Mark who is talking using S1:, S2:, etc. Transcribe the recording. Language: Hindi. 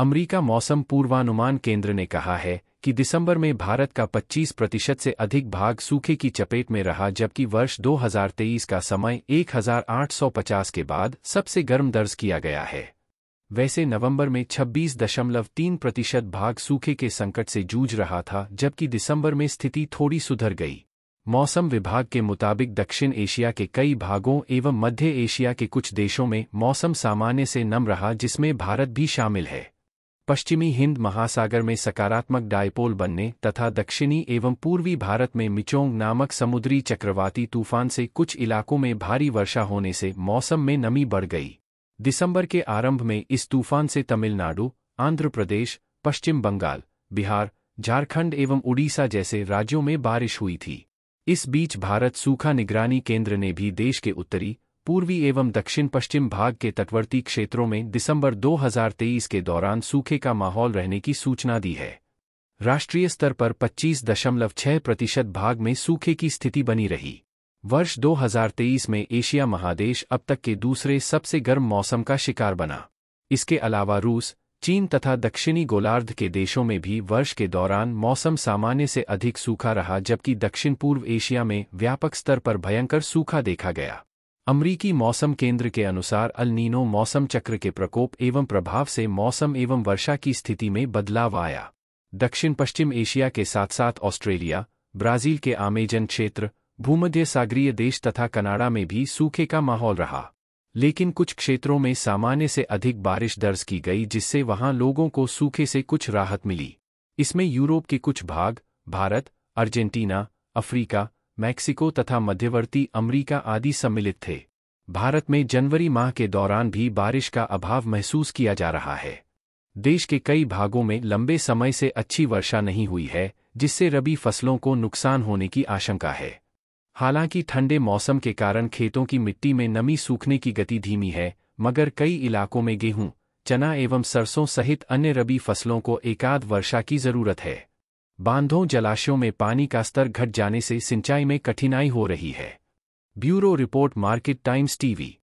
S1: अमरीका मौसम पूर्वानुमान केंद्र ने कहा है कि दिसंबर में भारत का 25 प्रतिशत से अधिक भाग सूखे की चपेट में रहा जबकि वर्ष 2023 का समय 1850 के बाद सबसे गर्म दर्ज किया गया है वैसे नवंबर में 26.3 प्रतिशत भाग सूखे के संकट से जूझ रहा था जबकि दिसंबर में स्थिति थोड़ी सुधर गई मौसम विभाग के मुताबिक दक्षिण एशिया के कई भागों एवं मध्य एशिया के कुछ देशों में मौसम सामान्य से नम रहा जिसमें भारत भी शामिल है पश्चिमी हिंद महासागर में सकारात्मक डायपोल बनने तथा दक्षिणी एवं पूर्वी भारत में मिचोंग नामक समुद्री चक्रवाती तूफान से कुछ इलाकों में भारी वर्षा होने से मौसम में नमी बढ़ गई दिसंबर के आरंभ में इस तूफान से तमिलनाडु आंध्र प्रदेश पश्चिम बंगाल बिहार झारखंड एवं उड़ीसा जैसे राज्यों में बारिश हुई थी इस बीच भारत सूखा निगरानी केंद्र ने भी देश के उत्तरी पूर्वी एवं दक्षिण पश्चिम भाग के तटवर्ती क्षेत्रों में दिसंबर 2023 के दौरान सूखे का माहौल रहने की सूचना दी है राष्ट्रीय स्तर पर 25.6 प्रतिशत भाग में सूखे की स्थिति बनी रही वर्ष 2023 में एशिया महादेश अब तक के दूसरे सबसे गर्म मौसम का शिकार बना इसके अलावा रूस चीन तथा दक्षिणी गोलार्ध के देशों में भी वर्ष के दौरान मौसम सामान्य से अधिक सूखा रहा जबकि दक्षिण पूर्व एशिया में व्यापक स्तर पर भयंकर सूखा देखा गया अमरीकी मौसम केंद्र के अनुसार अल नीनो मौसम चक्र के प्रकोप एवं प्रभाव से मौसम एवं वर्षा की स्थिति में बदलाव आया दक्षिण पश्चिम एशिया के साथ साथ ऑस्ट्रेलिया ब्राजील के आमेजन क्षेत्र भूमध्य सागरीय देश तथा कनाडा में भी सूखे का माहौल रहा लेकिन कुछ क्षेत्रों में सामान्य से अधिक बारिश दर्ज की गई जिससे वहां लोगों को सूखे से कुछ राहत मिली इसमें यूरोप के कुछ भाग भारत अर्जेंटीना अफ्रीका मैक्सिको तथा मध्यवर्ती अमरीका आदि सम्मिलित थे भारत में जनवरी माह के दौरान भी बारिश का अभाव महसूस किया जा रहा है देश के कई भागों में लंबे समय से अच्छी वर्षा नहीं हुई है जिससे रबी फसलों को नुकसान होने की आशंका है हालांकि ठंडे मौसम के कारण खेतों की मिट्टी में नमी सूखने की गति धीमी है मगर कई इलाकों में गेहूं, चना एवं सरसों सहित अन्य रबी फसलों को एकाध वर्षा की जरूरत है बांधों जलाशयों में पानी का स्तर घट जाने से सिंचाई में कठिनाई हो रही है bureau report Market Times TV